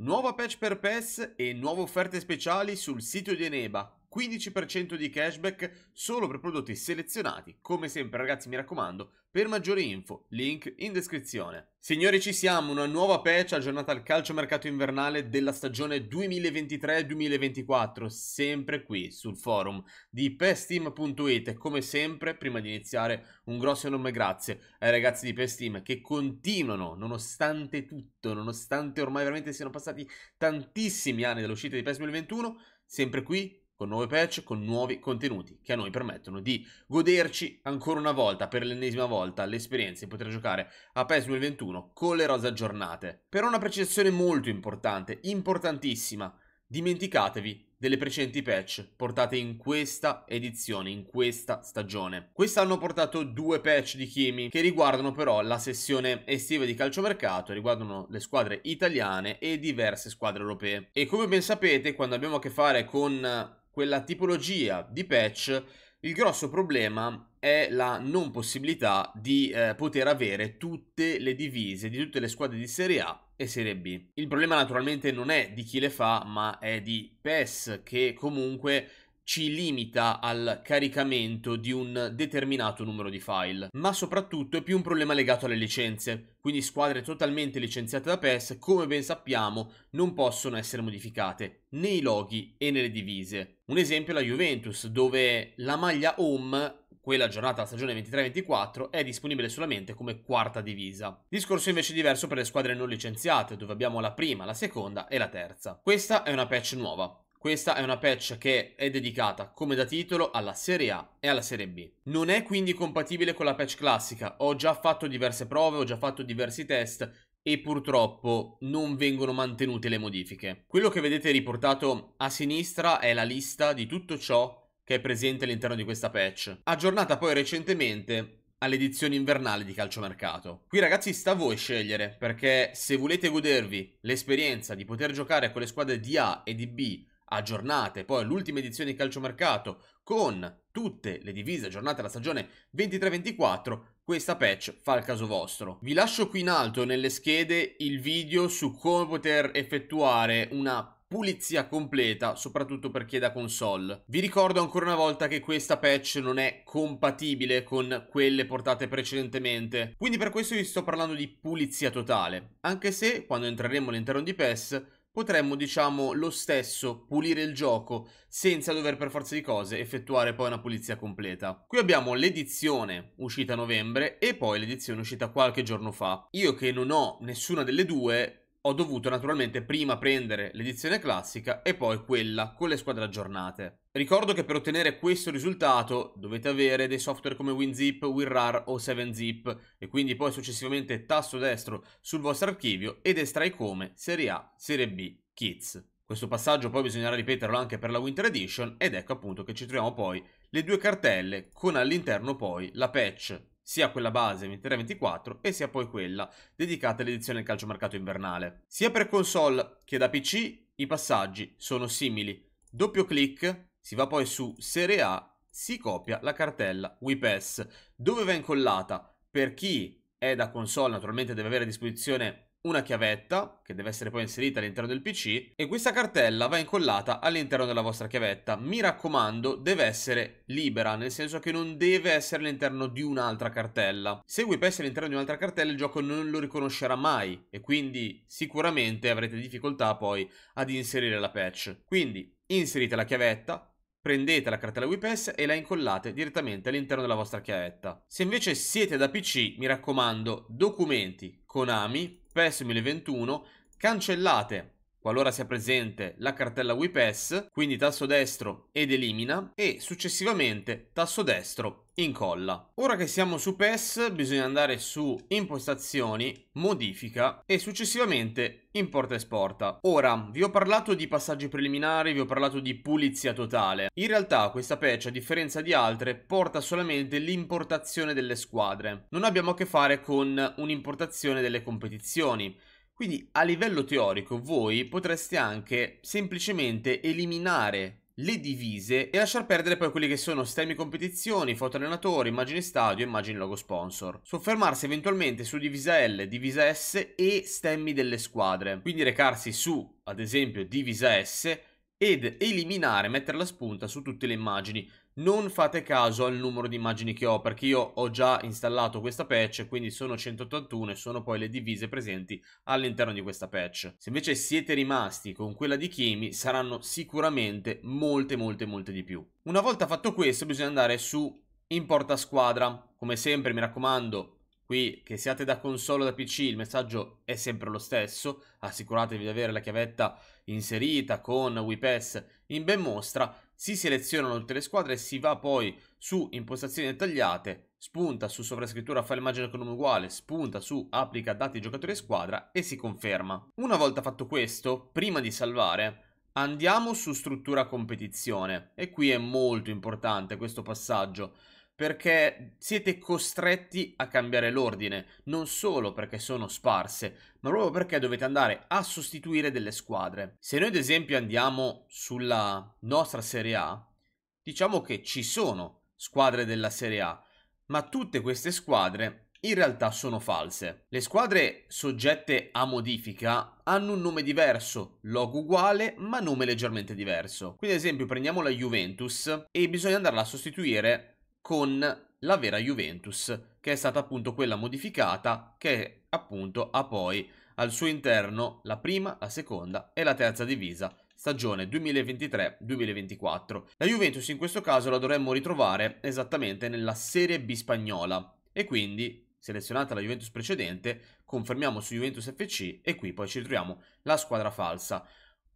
Nuova patch per PES e nuove offerte speciali sul sito di Eneba. 15% di cashback solo per prodotti selezionati. Come sempre ragazzi mi raccomando, per maggiori info, link in descrizione. Signori ci siamo, una nuova patch aggiornata al calcio mercato invernale della stagione 2023-2024, sempre qui sul forum di pestim.it. Come sempre, prima di iniziare, un grosso enorme grazie ai ragazzi di Pestim che continuano, nonostante tutto, nonostante ormai veramente siano passati tantissimi anni dall'uscita di PES 2021, sempre qui con nuove patch, con nuovi contenuti che a noi permettono di goderci ancora una volta, per l'ennesima volta, l'esperienza di poter giocare a PES 2021 con le rose aggiornate. Per una precisazione molto importante, importantissima, dimenticatevi delle precedenti patch portate in questa edizione, in questa stagione. Quest'anno ho portato due patch di Kimi che riguardano però la sessione estiva di calciomercato, riguardano le squadre italiane e diverse squadre europee. E come ben sapete, quando abbiamo a che fare con quella tipologia di patch, il grosso problema è la non possibilità di eh, poter avere tutte le divise di tutte le squadre di Serie A e Serie B. Il problema naturalmente non è di chi le fa, ma è di PES che comunque ci limita al caricamento di un determinato numero di file, ma soprattutto è più un problema legato alle licenze, quindi squadre totalmente licenziate da PES, come ben sappiamo, non possono essere modificate nei loghi e nelle divise. Un esempio è la Juventus, dove la maglia home quella giornata della stagione 23-24 è disponibile solamente come quarta divisa. Discorso invece diverso per le squadre non licenziate, dove abbiamo la prima, la seconda e la terza. Questa è una patch nuova, questa è una patch che è dedicata, come da titolo, alla Serie A e alla Serie B. Non è quindi compatibile con la patch classica. Ho già fatto diverse prove, ho già fatto diversi test e purtroppo non vengono mantenute le modifiche. Quello che vedete riportato a sinistra è la lista di tutto ciò che è presente all'interno di questa patch, aggiornata poi recentemente all'edizione invernale di calciomercato. Qui ragazzi sta a voi scegliere, perché se volete godervi l'esperienza di poter giocare con le squadre di A e di B aggiornate. Poi l'ultima edizione di calciomercato con tutte le divise aggiornate alla stagione 23-24, questa patch fa il caso vostro. Vi lascio qui in alto nelle schede il video su come poter effettuare una pulizia completa, soprattutto per chi è da console. Vi ricordo ancora una volta che questa patch non è compatibile con quelle portate precedentemente, quindi per questo vi sto parlando di pulizia totale, anche se quando entreremo all'interno di PES potremmo, diciamo, lo stesso pulire il gioco senza dover per forza di cose effettuare poi una pulizia completa. Qui abbiamo l'edizione uscita a novembre e poi l'edizione uscita qualche giorno fa. Io che non ho nessuna delle due, ho dovuto naturalmente prima prendere l'edizione classica e poi quella con le squadre aggiornate. Ricordo che per ottenere questo risultato dovete avere dei software come WinZip, WinRAR o 7zip e quindi poi successivamente tasto destro sul vostro archivio ed estrai come Serie A, Serie B, Kids. Questo passaggio poi bisognerà ripeterlo anche per la Winter Edition ed ecco appunto che ci troviamo poi le due cartelle con all'interno poi la patch sia quella base 23-24 e sia poi quella dedicata all'edizione del calciomercato invernale. Sia per console che da PC i passaggi sono simili. Doppio clic, si va poi su Serie A, si copia la cartella Wii Pass. dove va incollata per chi è da console naturalmente deve avere a disposizione una chiavetta, che deve essere poi inserita all'interno del PC, e questa cartella va incollata all'interno della vostra chiavetta. Mi raccomando, deve essere libera, nel senso che non deve essere all'interno di un'altra cartella. Se WPS è all'interno di un'altra cartella, il gioco non lo riconoscerà mai, e quindi sicuramente avrete difficoltà poi ad inserire la patch. Quindi inserite la chiavetta, prendete la cartella WPS e la incollate direttamente all'interno della vostra chiavetta. Se invece siete da PC, mi raccomando, documenti, Konami, PES 2021, cancellate qualora sia presente la cartella WePass, quindi tasto destro ed elimina e successivamente tasto destro incolla. Ora che siamo su PES bisogna andare su impostazioni, modifica e successivamente importa e esporta. Ora vi ho parlato di passaggi preliminari, vi ho parlato di pulizia totale. In realtà questa patch a differenza di altre porta solamente l'importazione delle squadre. Non abbiamo a che fare con un'importazione delle competizioni quindi a livello teorico voi potreste anche semplicemente eliminare le divise e lasciar perdere poi quelli che sono stemmi competizioni, foto allenatori, immagini stadio, immagini logo sponsor. Soffermarsi eventualmente su divisa L, divisa S e stemmi delle squadre. Quindi recarsi su, ad esempio, divisa S ed eliminare, mettere la spunta su tutte le immagini non fate caso al numero di immagini che ho perché io ho già installato questa patch quindi sono 181 e sono poi le divise presenti all'interno di questa patch. Se invece siete rimasti con quella di Kimi saranno sicuramente molte molte molte di più. Una volta fatto questo bisogna andare su importa squadra. Come sempre mi raccomando Qui, che siate da console o da PC, il messaggio è sempre lo stesso. Assicuratevi di avere la chiavetta inserita con WePass in ben mostra si selezionano tutte le squadre e si va poi su impostazioni dettagliate, spunta su sovrascrittura file immagine con nome uguale, spunta su applica dati giocatori e squadra e si conferma. Una volta fatto questo, prima di salvare, andiamo su struttura competizione e qui è molto importante questo passaggio perché siete costretti a cambiare l'ordine, non solo perché sono sparse, ma proprio perché dovete andare a sostituire delle squadre. Se noi ad esempio andiamo sulla nostra Serie A, diciamo che ci sono squadre della Serie A, ma tutte queste squadre in realtà sono false. Le squadre soggette a modifica hanno un nome diverso, logo uguale, ma nome leggermente diverso. Quindi ad esempio prendiamo la Juventus e bisogna andarla a sostituire con la vera Juventus, che è stata appunto quella modificata che appunto ha poi al suo interno la prima, la seconda e la terza divisa stagione 2023-2024. La Juventus in questo caso la dovremmo ritrovare esattamente nella Serie B spagnola e quindi selezionata la Juventus precedente confermiamo su Juventus FC e qui poi ci ritroviamo la squadra falsa.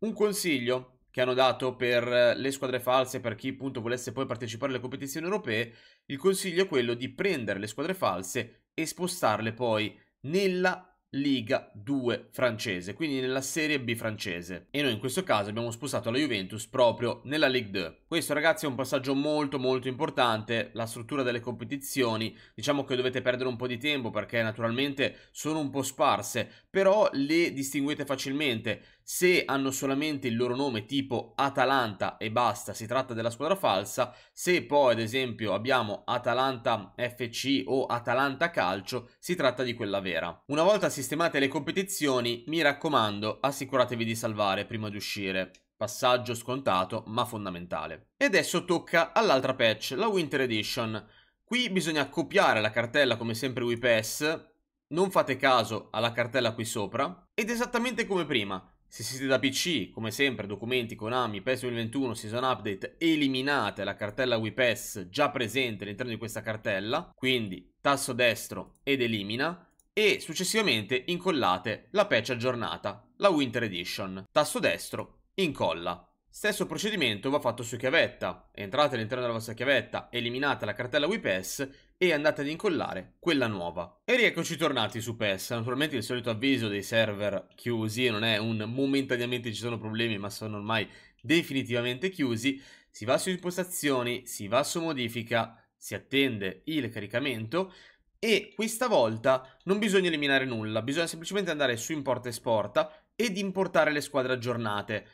Un consiglio che hanno dato per eh, le squadre false, per chi appunto volesse poi partecipare alle competizioni europee, il consiglio è quello di prendere le squadre false e spostarle poi nella Liga 2 francese, quindi nella Serie B francese. E noi in questo caso abbiamo spostato la Juventus proprio nella Ligue 2. Questo ragazzi è un passaggio molto molto importante, la struttura delle competizioni, diciamo che dovete perdere un po' di tempo perché naturalmente sono un po' sparse, però le distinguete facilmente. Se hanno solamente il loro nome tipo Atalanta e basta, si tratta della squadra falsa. Se poi ad esempio abbiamo Atalanta FC o Atalanta Calcio, si tratta di quella vera. Una volta sistemate le competizioni, mi raccomando, assicuratevi di salvare prima di uscire. Passaggio scontato ma fondamentale. E adesso tocca all'altra patch, la Winter Edition. Qui bisogna copiare la cartella come sempre WPS, non fate caso alla cartella qui sopra, ed esattamente come prima, se siete da PC, come sempre, documenti Konami, PES 2021, Season Update, eliminate la cartella WePES già presente all'interno di questa cartella, quindi tasto destro ed elimina, e successivamente incollate la patch aggiornata, la Winter Edition. Tasto destro, incolla. Stesso procedimento va fatto su chiavetta. Entrate all'interno della vostra chiavetta, eliminate la cartella WePass e andate ad incollare quella nuova. E rieccoci tornati su PES. Naturalmente il solito avviso dei server chiusi, non è un momentaneamente ci sono problemi, ma sono ormai definitivamente chiusi. Si va su impostazioni, si va su modifica, si attende il caricamento e questa volta non bisogna eliminare nulla, bisogna semplicemente andare su importa e esporta ed importare le squadre aggiornate.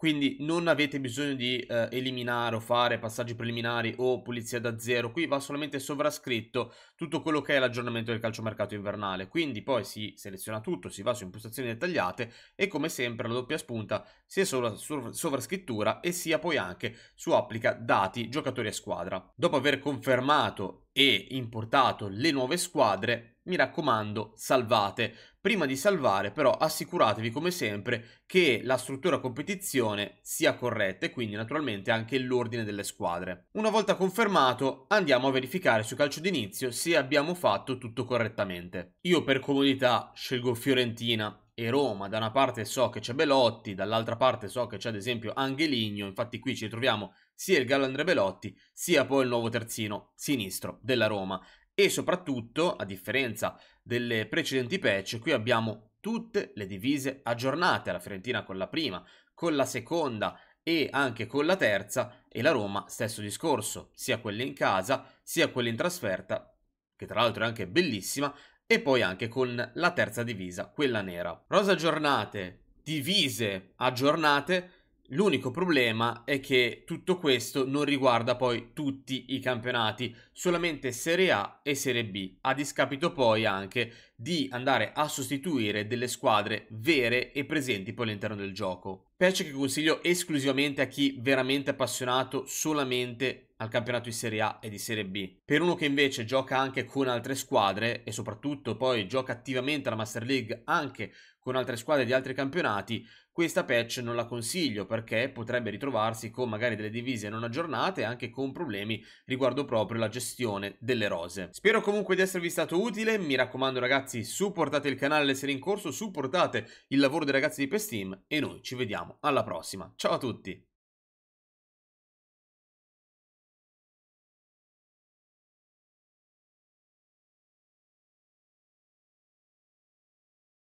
Quindi non avete bisogno di eh, eliminare o fare passaggi preliminari o pulizia da zero, qui va solamente sovrascritto tutto quello che è l'aggiornamento del calciomercato invernale. Quindi poi si seleziona tutto, si va su impostazioni dettagliate e come sempre la doppia spunta sia sulla sovrascrittura e sia poi anche su applica dati giocatori a squadra. Dopo aver confermato e importato le nuove squadre, mi raccomando salvate. Prima di salvare però assicuratevi come sempre che la struttura competizione sia corretta e quindi naturalmente anche l'ordine delle squadre. Una volta confermato andiamo a verificare su calcio d'inizio se abbiamo fatto tutto correttamente. Io per comodità scelgo Fiorentina e Roma, da una parte so che c'è Belotti, dall'altra parte so che c'è ad esempio Angeligno, infatti qui ci troviamo sia il Gallo Andrea Belotti sia poi il nuovo terzino sinistro della Roma e soprattutto, a differenza delle precedenti patch, qui abbiamo tutte le divise aggiornate, la Fiorentina con la prima, con la seconda e anche con la terza e la Roma stesso discorso, sia quelle in casa sia quelle in trasferta, che tra l'altro è anche bellissima, e poi anche con la terza divisa, quella nera. Rosa aggiornate, divise aggiornate, L'unico problema è che tutto questo non riguarda poi tutti i campionati, solamente Serie A e Serie B, a discapito poi anche di andare a sostituire delle squadre vere e presenti poi all'interno del gioco. Patch che consiglio esclusivamente a chi veramente appassionato solamente al campionato di Serie A e di Serie B. Per uno che invece gioca anche con altre squadre e soprattutto poi gioca attivamente alla Master League anche con altre squadre di altri campionati, questa patch non la consiglio perché potrebbe ritrovarsi con magari delle divise non aggiornate e anche con problemi riguardo proprio la gestione delle rose. Spero comunque di esservi stato utile, mi raccomando ragazzi supportate il canale se è in corso, supportate il lavoro dei ragazzi di Pesteam e noi ci vediamo alla prossima. Ciao a tutti!